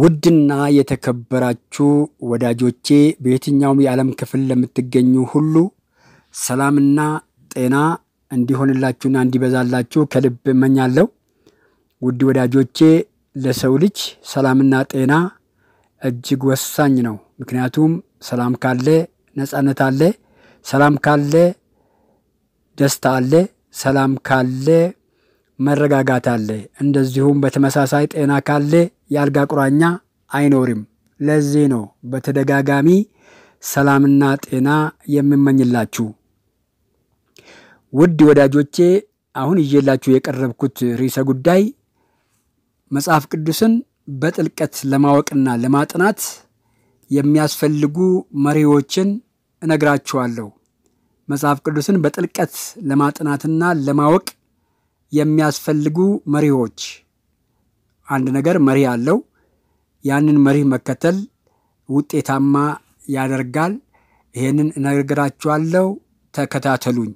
ውድና የተከበራችሁ ወዳጆቼ በየትኛውም የዓለም ክፍል ለምትገኙ ሁሉ ሰላምና ጤና እንዲሆንላችሁና እንዲበዛላችሁ ከልብ እመኛለሁ። ውድ ወዳጆቼ ለሰው ልጅ ሰላምና ጤና እጅግ ወሳኝ ነው። ምክንያቱም ሰላም ካለ ነፃነት አለ፣ ሰላም ካለ ደስታ አለ፣ ሰላም ካለ መረጋጋት አለ። እንደዚሁም በተመሳሳይ ጤና ካለ የአልጋ ቁራኛ አይኖርም። ለዚህ ነው በተደጋጋሚ ሰላምና ጤና የምመኝላችሁ። ውድ ወዳጆቼ አሁን ይዤላችሁ የቀረብኩት ርዕሰ ጉዳይ መጽሐፍ ቅዱስን በጥልቀት ለማወቅና ለማጥናት የሚያስፈልጉ መሪዎችን እነግራችኋለሁ። መጽሐፍ ቅዱስን በጥልቀት ለማጥናትና ለማወቅ የሚያስፈልጉ መሪዎች አንድ ነገር መሪ አለው። ያንን መሪ መከተል ውጤታማ ያደርጋል። ይሄንን እነግራችኋለሁ፣ ተከታተሉኝ።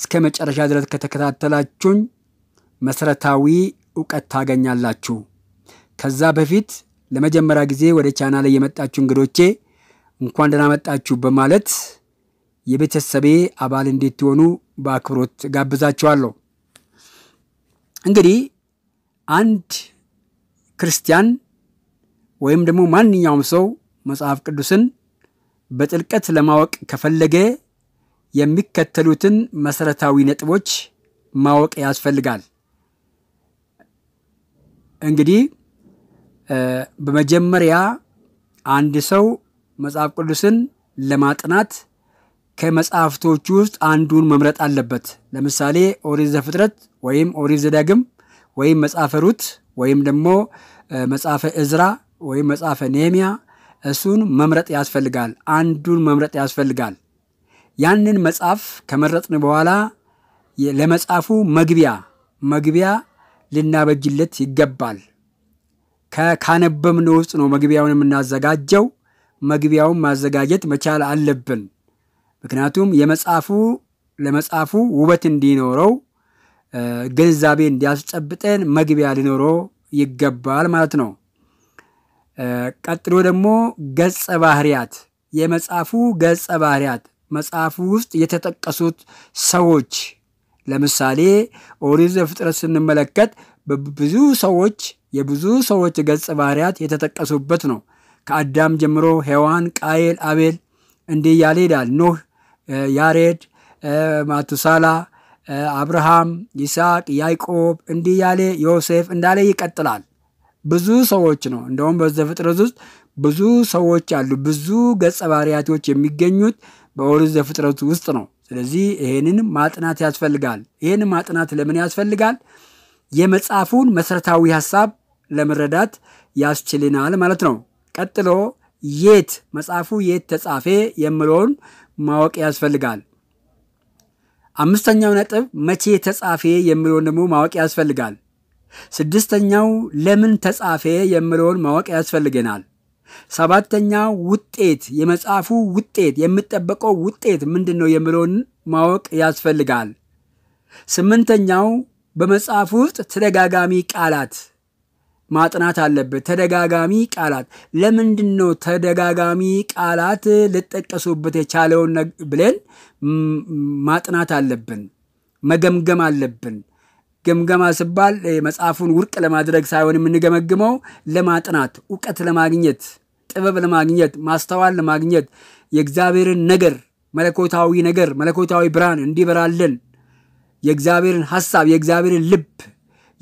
እስከ መጨረሻ ድረስ ከተከታተላችሁኝ መሰረታዊ እውቀት ታገኛላችሁ። ከዛ በፊት ለመጀመሪያ ጊዜ ወደ ቻና ላይ የመጣችሁ እንግዶቼ እንኳን ደህና መጣችሁ በማለት የቤተሰቤ አባል እንድትሆኑ በአክብሮት ጋብዛችኋለሁ። እንግዲህ አንድ ክርስቲያን ወይም ደግሞ ማንኛውም ሰው መጽሐፍ ቅዱስን በጥልቀት ለማወቅ ከፈለገ የሚከተሉትን መሰረታዊ ነጥቦች ማወቅ ያስፈልጋል። እንግዲህ በመጀመሪያ አንድ ሰው መጽሐፍ ቅዱስን ለማጥናት ከመጽሐፍቶቹ ውስጥ አንዱን መምረጥ አለበት። ለምሳሌ ኦሪት ዘፍጥረት ወይም ኦሪት ዘዳግም ወይም መጽሐፈ ሩት ወይም ደግሞ መጽሐፈ እዝራ ወይም መጽሐፈ ኔሚያ እሱን መምረጥ ያስፈልጋል። አንዱን መምረጥ ያስፈልጋል። ያንን መጽሐፍ ከመረጥን በኋላ ለመጽሐፉ መግቢያ መግቢያ ልናበጅለት ይገባል። ከካነበብነው ውስጥ ነው መግቢያውን የምናዘጋጀው። መግቢያውን ማዘጋጀት መቻል አለብን። ምክንያቱም የመጽሐፉ ለመጽሐፉ ውበት እንዲኖረው ግንዛቤ እንዲያስጨብጠን መግቢያ ሊኖሮ ይገባል ማለት ነው። ቀጥሎ ደግሞ ገጸ ባህሪያት፣ የመጽሐፉ ገጸ ባህሪያት መጽሐፉ ውስጥ የተጠቀሱት ሰዎች ለምሳሌ ኦሪት ዘፍጥረት ስንመለከት በብዙ ሰዎች የብዙ ሰዎች ገጸ ባህሪያት የተጠቀሱበት ነው። ከአዳም ጀምሮ ሔዋን፣ ቃየል፣ አቤል እንዲህ እያለ ይሄዳል። ኖህ፣ ያሬድ፣ ማቱሳላ አብርሃም፣ ይስሐቅ፣ ያዕቆብ እንዲህ ያለ ዮሴፍ እንዳለ ይቀጥላል። ብዙ ሰዎች ነው። እንደውም በዘፍጥረት ውስጥ ብዙ ሰዎች አሉ። ብዙ ገጸ ባህሪያቶች የሚገኙት በኦሪት ዘፍጥረት ውስጥ ነው። ስለዚህ ይህንን ማጥናት ያስፈልጋል። ይህን ማጥናት ለምን ያስፈልጋል? የመጽሐፉን መሰረታዊ ሀሳብ ለመረዳት ያስችልናል ማለት ነው። ቀጥሎ የት መጽሐፉ የት ተጻፌ የምለውን ማወቅ ያስፈልጋል። አምስተኛው ነጥብ መቼ ተጻፌ የሚለውን ደግሞ ማወቅ ያስፈልጋል። ስድስተኛው ለምን ተጻፌ የሚለውን ማወቅ ያስፈልገናል። ሰባተኛው ውጤት፣ የመጽሐፉ ውጤት፣ የሚጠበቀው ውጤት ምንድን ነው የሚለውን ማወቅ ያስፈልጋል። ስምንተኛው በመጽሐፉ ውስጥ ተደጋጋሚ ቃላት ማጥናት አለብህ። ተደጋጋሚ ቃላት ለምንድን ነው ተደጋጋሚ ቃላት ልጠቀሱበት የቻለውን ብለን ማጥናት አለብን፣ መገምገም አለብን። ገምገማ ስባል መጽሐፉን ውርቅ ለማድረግ ሳይሆን የምንገመግመው ለማጥናት፣ እውቀት ለማግኘት፣ ጥበብ ለማግኘት፣ ማስተዋል ለማግኘት የእግዚአብሔርን ነገር መለኮታዊ ነገር መለኮታዊ ብርሃን እንዲበራለን የእግዚአብሔርን ሀሳብ የእግዚአብሔርን ልብ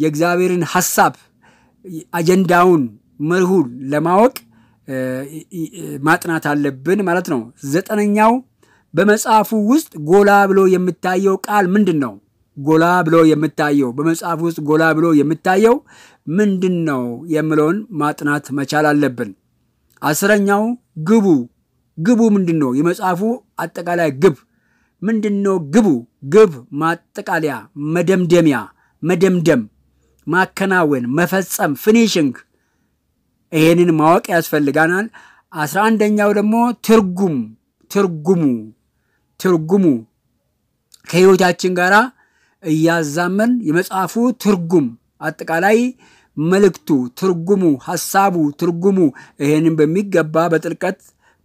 የእግዚአብሔርን ሀሳብ አጀንዳውን መርሁን ለማወቅ ማጥናት አለብን ማለት ነው። ዘጠነኛው በመጽሐፉ ውስጥ ጎላ ብሎ የምታየው ቃል ምንድን ነው? ጎላ ብሎ የምታየው በመጽሐፍ ውስጥ ጎላ ብሎ የምታየው ምንድን ነው የምለውን ማጥናት መቻል አለብን። አስረኛው ግቡ ግቡ ምንድን ነው? የመጽሐፉ አጠቃላይ ግብ ምንድን ነው? ግቡ ግብ ማጠቃለያ፣ መደምደሚያ፣ መደምደም ማከናወን፣ መፈጸም፣ ፊኒሽንግ ይሄንን ማወቅ ያስፈልጋናል። አስራ አንደኛው ደግሞ ትርጉም ትርጉሙ ትርጉሙ ከህይወታችን ጋር እያዛመን የመጽሐፉ ትርጉም አጠቃላይ መልእክቱ፣ ትርጉሙ፣ ሀሳቡ ትርጉሙ ይሄንን በሚገባ በጥልቀት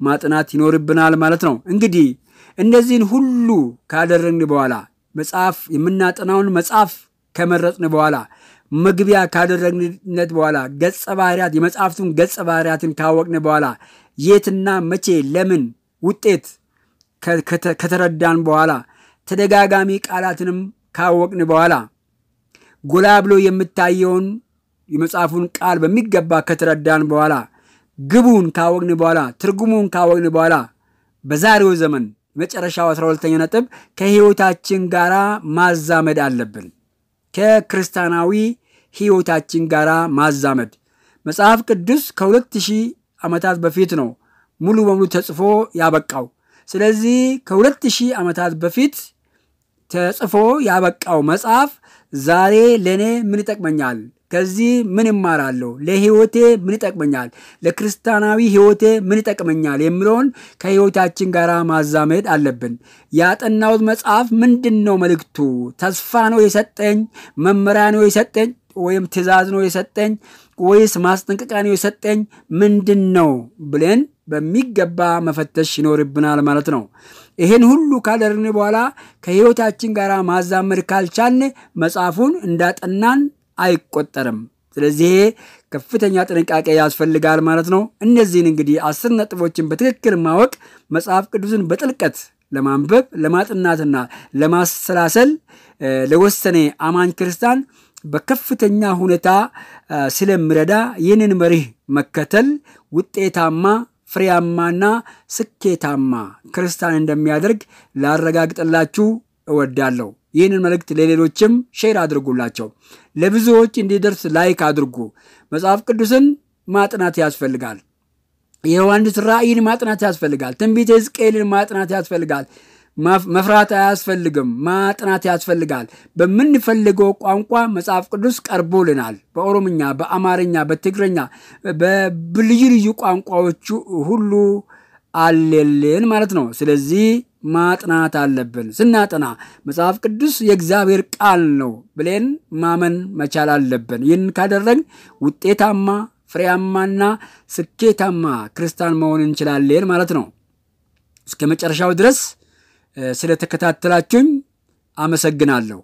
ማጥናት ይኖርብናል ማለት ነው። እንግዲህ እነዚህን ሁሉ ካደረግን በኋላ መጽሐፍ የምናጠናውን መጽሐፍ ከመረጥን በኋላ መግቢያ ካደረግነት በኋላ ገጸ ባህርያት የመጽሐፍቱን ገጸ ባህርያትን ካወቅን በኋላ የትና መቼ ለምን ውጤት ከተረዳን በኋላ ተደጋጋሚ ቃላትንም ካወቅን በኋላ ጎላ ብሎ የምታየውን የመጽሐፉን ቃል በሚገባ ከተረዳን በኋላ ግቡን ካወቅን በኋላ ትርጉሙን ካወቅን በኋላ በዛሬው ዘመን መጨረሻው 12 ሁለተኛ ነጥብ ከህይወታችን ጋር ማዛመድ አለብን። ከክርስቲያናዊ ሕይወታችን ጋር ማዛመድ መጽሐፍ ቅዱስ ከሁለት ሺህ ዓመታት በፊት ነው ሙሉ በሙሉ ተጽፎ ያበቃው። ስለዚህ ከሁለት ሺህ ዓመታት በፊት ተጽፎ ያበቃው መጽሐፍ ዛሬ ለእኔ ምን ይጠቅመኛል? ከዚህ ምን እማራለሁ? ለህይወቴ ምን ይጠቅመኛል? ለክርስቲያናዊ ህይወቴ ምን ይጠቅመኛል? የሚለውን ከህይወታችን ጋር ማዛመድ አለብን። ያጠናሁት መጽሐፍ ምንድን ነው መልእክቱ? ተስፋ ነው የሰጠኝ? መመሪያ ነው የሰጠኝ? ወይም ትእዛዝ ነው የሰጠኝ ወይስ ማስጠንቀቂያ ነው የሰጠኝ ምንድን ነው ብለን በሚገባ መፈተሽ ይኖርብናል ማለት ነው። ይህን ሁሉ ካደረግን በኋላ ከህይወታችን ጋር ማዛመድ ካልቻልን መጽሐፉን እንዳጠናን አይቆጠርም። ስለዚህ ከፍተኛ ጥንቃቄ ያስፈልጋል ማለት ነው። እነዚህን እንግዲህ አስር ነጥቦችን በትክክል ማወቅ መጽሐፍ ቅዱስን በጥልቀት ለማንበብ ለማጥናትና ለማሰላሰል ለወሰነ አማኝ ክርስቲያን በከፍተኛ ሁኔታ ስለምረዳ ይህንን መርህ መከተል ውጤታማ ፍሬያማና ስኬታማ ክርስቲያን እንደሚያደርግ ላረጋግጥላችሁ እወዳለሁ። ይህንን መልእክት ለሌሎችም ሼር አድርጉላቸው። ለብዙዎች እንዲደርስ ላይክ አድርጉ። መጽሐፍ ቅዱስን ማጥናት ያስፈልጋል። የዮሐንስ ራእይን ማጥናት ያስፈልጋል። ትንቢተ ሕዝቅኤልን ማጥናት ያስፈልጋል። መፍራት አያስፈልግም፣ ማጥናት ያስፈልጋል። በምንፈልገው ቋንቋ መጽሐፍ ቅዱስ ቀርቦልናል። በኦሮምኛ፣ በአማርኛ፣ በትግረኛ፣ በልዩ ልዩ ቋንቋዎቹ ሁሉ አለልን ማለት ነው። ስለዚህ ማጥናት አለብን። ስናጠና መጽሐፍ ቅዱስ የእግዚአብሔር ቃል ነው ብለን ማመን መቻል አለብን። ይህን ካደረግ ውጤታማ ፍሬያማና ስኬታማ ክርስቲያን መሆን እንችላለን ማለት ነው። እስከ መጨረሻው ድረስ ስለተከታተላችሁኝ አመሰግናለሁ።